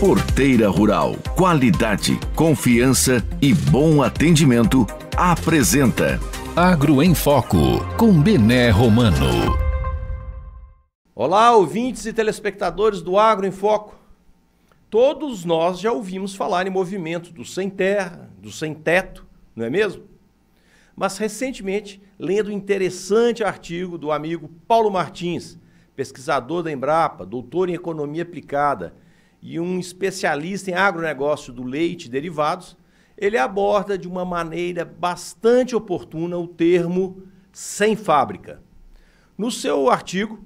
Porteira Rural, qualidade, confiança e bom atendimento apresenta Agro em Foco com Bené Romano. Olá, ouvintes e telespectadores do Agro em Foco. Todos nós já ouvimos falar em movimento do sem terra, do sem teto, não é mesmo? Mas recentemente, lendo um interessante artigo do amigo Paulo Martins, pesquisador da Embrapa, doutor em economia aplicada, e um especialista em agronegócio do leite e derivados, ele aborda de uma maneira bastante oportuna o termo sem fábrica. No seu artigo,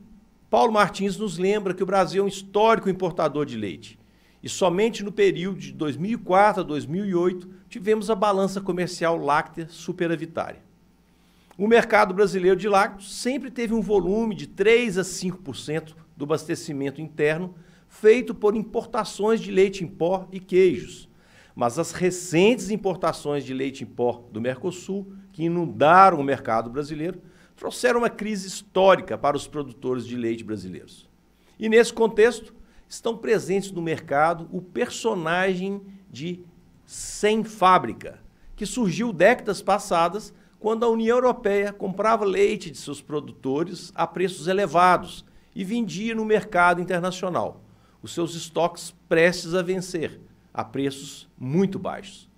Paulo Martins nos lembra que o Brasil é um histórico importador de leite. E somente no período de 2004 a 2008 tivemos a balança comercial láctea superavitária. O mercado brasileiro de lácteos sempre teve um volume de 3 a 5% do abastecimento interno, feito por importações de leite em pó e queijos. Mas as recentes importações de leite em pó do Mercosul, que inundaram o mercado brasileiro, trouxeram uma crise histórica para os produtores de leite brasileiros. E nesse contexto, estão presentes no mercado o personagem de Sem Fábrica, que surgiu décadas passadas quando a União Europeia comprava leite de seus produtores a preços elevados e vendia no mercado internacional os seus estoques prestes a vencer, a preços muito baixos.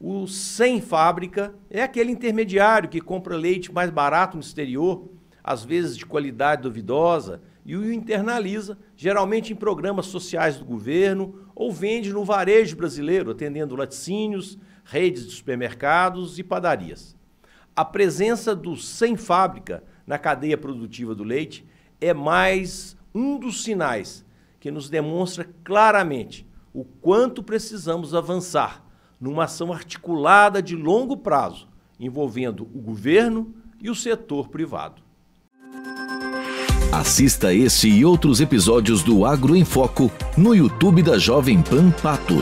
O sem fábrica é aquele intermediário que compra leite mais barato no exterior, às vezes de qualidade duvidosa, e o internaliza, geralmente em programas sociais do governo, ou vende no varejo brasileiro, atendendo laticínios, redes de supermercados e padarias. A presença do sem fábrica na cadeia produtiva do leite é mais um dos sinais que nos demonstra claramente o quanto precisamos avançar numa ação articulada de longo prazo, envolvendo o governo e o setor privado. Assista este e outros episódios do Agro em Foco no YouTube da Jovem Pan Pato.